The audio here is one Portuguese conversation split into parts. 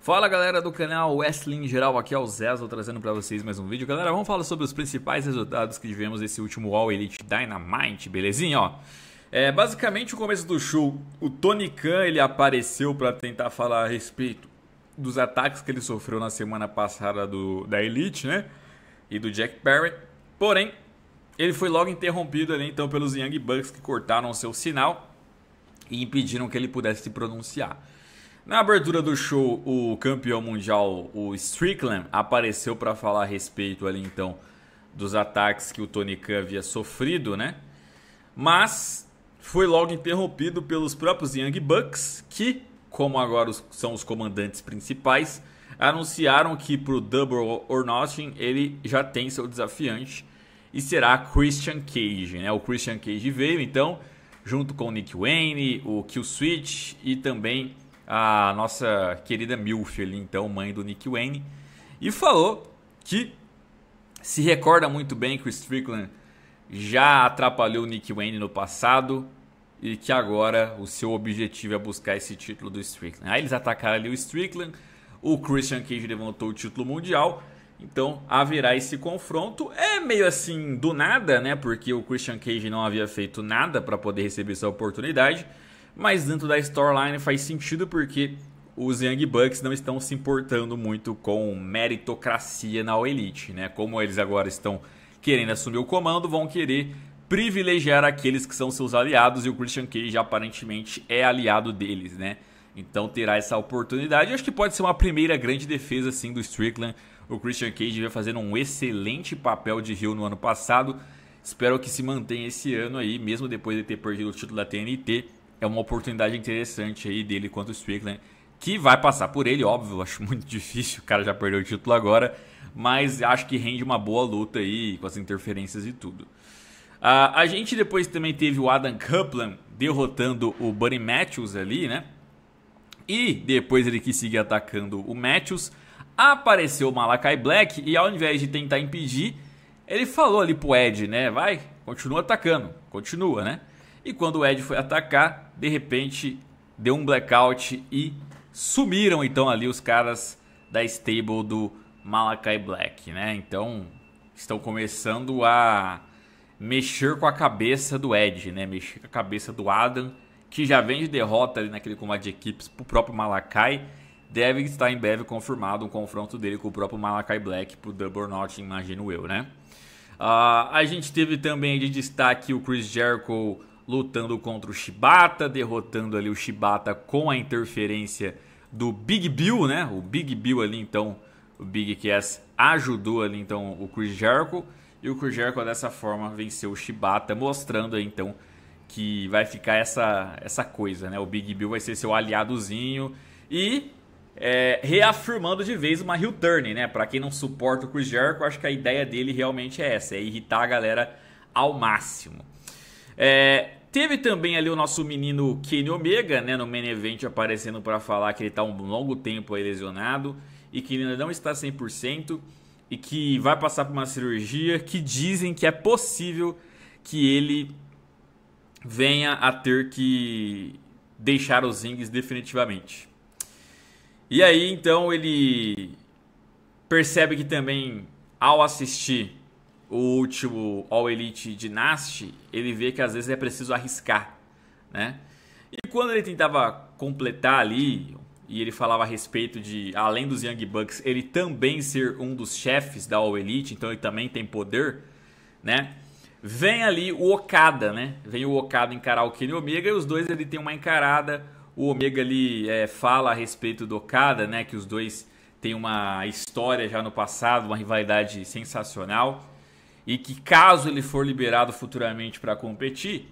Fala galera do canal Wrestling em Geral, aqui é o Zezo trazendo para vocês mais um vídeo. Galera, vamos falar sobre os principais resultados que tivemos nesse último All Elite Dynamite, belezinha? Ó, é, basicamente o começo do show, o Tony Khan ele apareceu para tentar falar a respeito dos ataques que ele sofreu na semana passada do, da Elite, né? E do Jack Perry. Porém, ele foi logo interrompido ali então pelos Young Bucks que cortaram o seu sinal e impediram que ele pudesse se pronunciar. Na abertura do show, o campeão mundial, o Strickland, apareceu para falar a respeito ali então dos ataques que o Tony Khan havia sofrido, né? Mas foi logo interrompido pelos próprios Young Bucks, que, como agora são os comandantes principais, anunciaram que para o Double or Nothing ele já tem seu desafiante e será Christian Cage, né? O Christian Cage veio então junto com o Nick Wayne, o Kill Switch e também a nossa querida Milf ali, então, mãe do Nick Wayne, e falou que se recorda muito bem que o Strickland já atrapalhou o Nick Wayne no passado e que agora o seu objetivo é buscar esse título do Strickland. Aí eles atacaram ali o Strickland, o Christian Cage levantou o título mundial, então haverá esse confronto. É meio assim do nada, né? Porque o Christian Cage não havia feito nada para poder receber essa oportunidade. Mas dentro da storyline faz sentido porque os Young Bucks não estão se importando muito com meritocracia na Elite, né? Como eles agora estão querendo assumir o comando, vão querer privilegiar aqueles que são seus aliados e o Christian Cage aparentemente é aliado deles, né? Então terá essa oportunidade. acho que pode ser uma primeira grande defesa assim do Strickland. O Christian Cage vai fazendo um excelente papel de Rio no ano passado. Espero que se mantenha esse ano aí, mesmo depois de ter perdido o título da TNT é uma oportunidade interessante aí dele contra o Strickland, que vai passar por ele, óbvio, acho muito difícil, o cara já perdeu o título agora, mas acho que rende uma boa luta aí com as interferências e tudo. Uh, a gente depois também teve o Adam Kaplan derrotando o Bunny Matthews ali, né? E depois ele que seguir atacando o Matthews, apareceu o Malakai Black e ao invés de tentar impedir, ele falou ali pro Ed, né? Vai, continua atacando, continua, né? E quando o Ed foi atacar, de repente deu um blackout e sumiram então ali os caras da stable do Malakai Black, né? Então estão começando a mexer com a cabeça do Ed, né? Mexer com a cabeça do Adam, que já vem de derrota ali naquele combate de equipes pro próprio Malakai. Deve estar em breve confirmado um confronto dele com o próprio Malakai Black pro Double Not, imagino eu, né? Uh, a gente teve também de destaque o Chris Jericho lutando contra o Shibata, derrotando ali o Shibata com a interferência do Big Bill, né? O Big Bill ali então, o Big Cass ajudou ali então o Chris Jericho e o Chris Jericho dessa forma venceu o Shibata, mostrando aí então que vai ficar essa essa coisa, né? O Big Bill vai ser seu aliadozinho e é, reafirmando de vez uma heel turn, né? Para quem não suporta o Chris Jericho, acho que a ideia dele realmente é essa, é irritar a galera ao máximo. É, Teve também ali o nosso menino Kenny Omega, né, no main event aparecendo para falar que ele está um longo tempo lesionado e que ainda não está 100% e que vai passar por uma cirurgia que dizem que é possível que ele venha a ter que deixar os rings definitivamente. E aí então ele percebe que também ao assistir o último All Elite Dynasty, ele vê que às vezes é preciso arriscar, né? E quando ele tentava completar ali, e ele falava a respeito de, além dos Young Bucks, ele também ser um dos chefes da All Elite, então ele também tem poder, né? Vem ali o Okada, né? Vem o Okada encarar o Kenny Omega e os dois ele tem uma encarada. O Omega ali é, fala a respeito do Okada, né? Que os dois têm uma história já no passado, uma rivalidade sensacional e que caso ele for liberado futuramente para competir,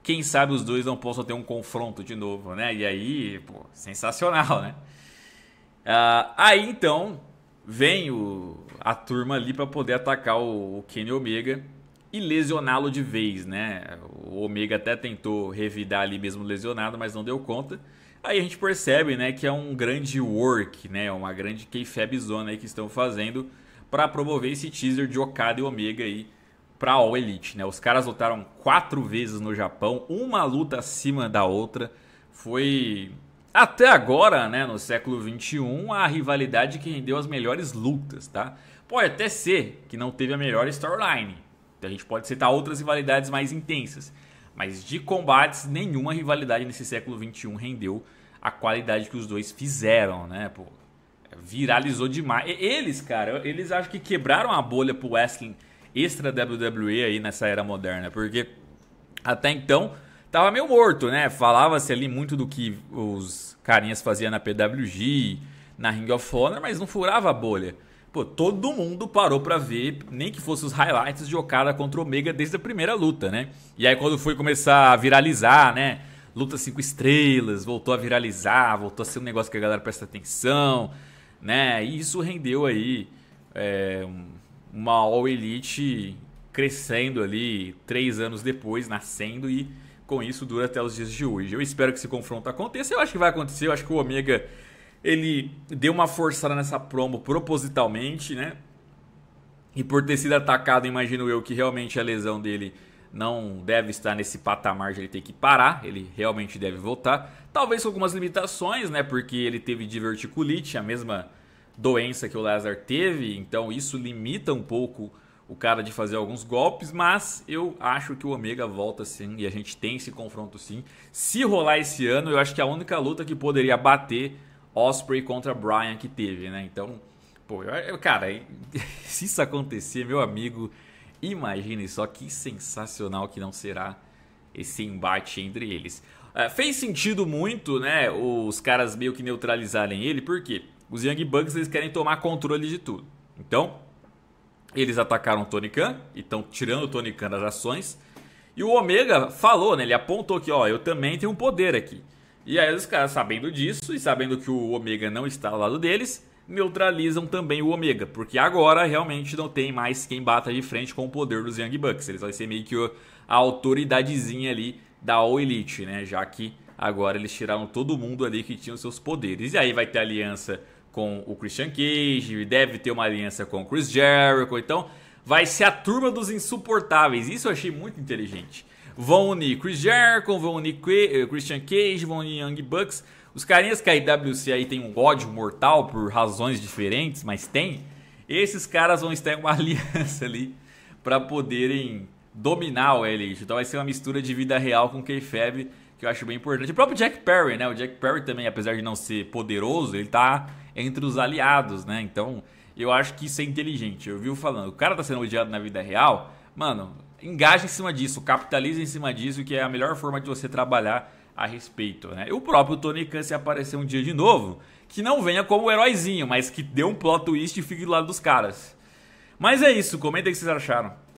quem sabe os dois não possam ter um confronto de novo, né? E aí, pô, sensacional, né? Uh, aí então vem o, a turma ali para poder atacar o, o Kenny Omega e lesioná-lo de vez, né? O Omega até tentou revidar ali mesmo lesionado, mas não deu conta. Aí a gente percebe, né, que é um grande work, né? É uma grande kayfabe zona aí que estão fazendo para promover esse teaser de Okada e Omega aí para All Elite, né? Os caras lutaram quatro vezes no Japão, uma luta acima da outra. Foi até agora, né, no século 21, a rivalidade que rendeu as melhores lutas, tá? Pode até ser que não teve a melhor storyline. Então, a gente pode citar outras rivalidades mais intensas, mas de combates nenhuma rivalidade nesse século 21 rendeu a qualidade que os dois fizeram, né? Pô, Viralizou demais. Eles, cara, eles acho que quebraram a bolha pro wrestling extra WWE aí nessa era moderna, porque até então tava meio morto, né? Falava-se ali muito do que os carinhas faziam na PWG, na Ring of Honor, mas não furava a bolha. Pô, todo mundo parou para ver, nem que fosse os highlights de Okada contra Omega desde a primeira luta, né? E aí quando foi começar a viralizar, né? Luta 5 estrelas, voltou a viralizar, voltou a ser um negócio que a galera presta atenção né? E isso rendeu aí é, uma All Elite crescendo ali três anos depois, nascendo e com isso dura até os dias de hoje. Eu espero que esse confronto aconteça. Eu acho que vai acontecer. Eu acho que o Omega ele deu uma forçada nessa promo propositalmente, né? E por ter sido atacado, imagino eu que realmente a lesão dele não deve estar nesse patamar de ele ter que parar, ele realmente deve voltar. Talvez com algumas limitações, né? Porque ele teve diverticulite, a mesma doença que o Lazar teve, então isso limita um pouco o cara de fazer alguns golpes, mas eu acho que o Omega volta sim e a gente tem esse confronto sim. Se rolar esse ano, eu acho que é a única luta que poderia bater Osprey contra Brian que teve, né? Então, pô, eu, cara, se isso acontecer, meu amigo, Imagine só que sensacional que não será esse embate entre eles. É, fez sentido muito, né, os caras meio que neutralizarem ele, porque os Young Bucks eles querem tomar controle de tudo. Então, eles atacaram o Tony Khan, estão tirando o Tony Khan das ações. E o Omega falou, né, ele apontou que, ó, eu também tenho um poder aqui. E aí os caras sabendo disso e sabendo que o Omega não está ao lado deles, neutralizam também o Omega, porque agora realmente não tem mais quem bata de frente com o poder dos Young Bucks. Eles vão ser meio que a autoridadezinha ali da All Elite, né? Já que agora eles tiraram todo mundo ali que tinha os seus poderes. E aí vai ter aliança com o Christian Cage, deve ter uma aliança com o Chris Jericho, então vai ser a turma dos insuportáveis. Isso eu achei muito inteligente. Vão unir Chris Jericho, vão unir eh, Christian Cage, vão unir Young Bucks os carinhas que a IWC aí tem um ódio mortal por razões diferentes, mas tem, esses caras vão estar em uma aliança ali para poderem dominar o Elite. Então vai ser uma mistura de vida real com k que eu acho bem importante. O próprio Jack Perry, né? O Jack Perry também, apesar de não ser poderoso, ele tá entre os aliados, né? Então eu acho que isso é inteligente. Eu vi falando, o cara tá sendo odiado na vida real, mano, engaja em cima disso, capitaliza em cima disso, que é a melhor forma de você trabalhar a respeito. Né? O próprio Tony Khan se aparecer um dia de novo, que não venha como um heróizinho, mas que dê um plot twist e fique do lado dos caras. Mas é isso, comenta o que vocês acharam.